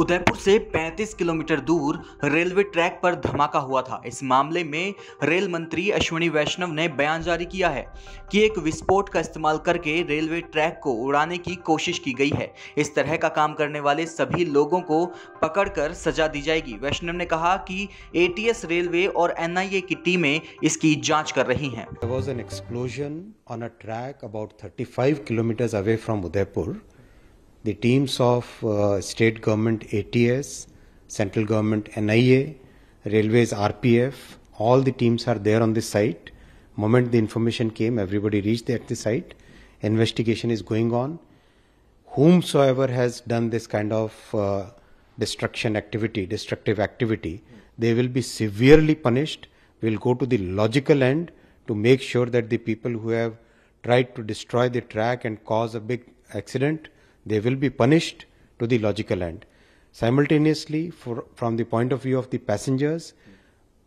उदयपुर से 35 किलोमीटर दूर railway track पर धमाका हुआ था इस मामले में रेल मंत्री अश्विनी वैष्णव ने बयान जारी किया है कि एक विस्फोट का इस्तेमाल करके रेलवे ट्रैक को उड़ाने की कोशिश की गई है इस तरह का काम करने वाले सभी लोगों को पकड़कर सजा दी जाएगी वैष्णव ने कहा कि एटीएस रेलवे और एन की टीमें इसकी जाँच कर रही है the teams of uh, state government ATS, central government NIA, railways RPF, all the teams are there on the site. Moment the information came, everybody reached at the site. Investigation is going on. Whomsoever has done this kind of uh, destruction activity, destructive activity, they will be severely punished. We'll go to the logical end to make sure that the people who have tried to destroy the track and cause a big accident, they will be punished to the logical end. Simultaneously, for, from the point of view of the passengers,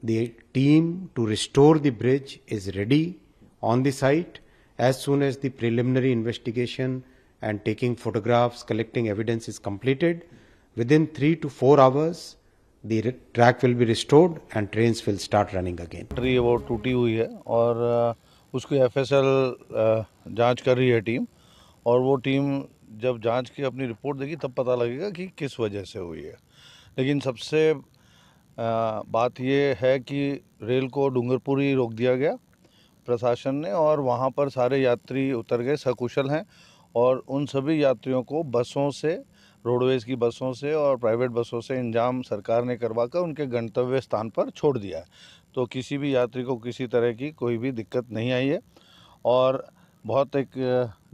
the team to restore the bridge is ready on the site as soon as the preliminary investigation and taking photographs, collecting evidence is completed. Within three to four hours, the track will be restored and trains will start running again. about टूटी हुई है और उसकी FSL जांच कर रही है team और वो टीम जब जांच की अपनी रिपोर्ट देगी तब पता लगेगा कि किस वजह से हुई है लेकिन सबसे आ, बात ये है कि रेल को डूंगरपुर ही रोक दिया गया प्रशासन ने और वहाँ पर सारे यात्री उतर गए सकुशल हैं और उन सभी यात्रियों को बसों से रोडवेज़ की बसों से और प्राइवेट बसों से इंजाम सरकार ने करवा कर उनके गंतव्य स्थान पर छोड़ दिया है तो किसी भी यात्री को किसी तरह की कोई भी दिक्कत नहीं आई है और बहुत एक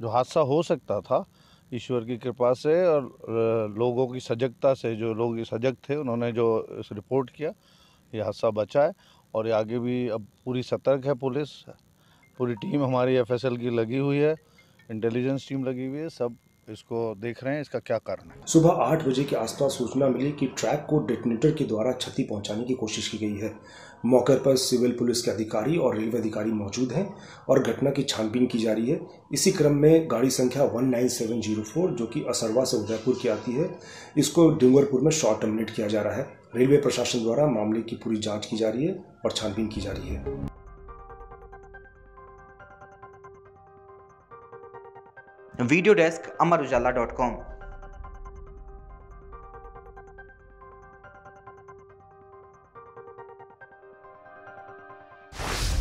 जो हादसा हो सकता था ईश्वर की कृपा से और लोगों की सजगता से जो लोग सजग थे उन्होंने जो इस रिपोर्ट किया ये हादसा बचा है और ये आगे भी अब पूरी सतर्क है पुलिस पूरी टीम हमारी एफ की लगी हुई है इंटेलिजेंस टीम लगी हुई है सब इसको देख रहे हैं इसका क्या कारण है सुबह आठ बजे के आसपास सूचना मिली कि ट्रैक को डेटोनेटर के द्वारा क्षति पहुंचाने की कोशिश की गई है मौके पर सिविल पुलिस के अधिकारी और रेलवे अधिकारी मौजूद हैं और घटना की छानबीन की जा रही है इसी क्रम में गाड़ी संख्या 19704 जो कि असरवा से उदयपुर की आती है इसको डूंगरपुर में शॉर्ट टर्मिनेट किया जा रहा है रेलवे प्रशासन द्वारा मामले की पूरी जाँच की जा रही है और छानबीन की जा रही है video desk Amar Ujala dot com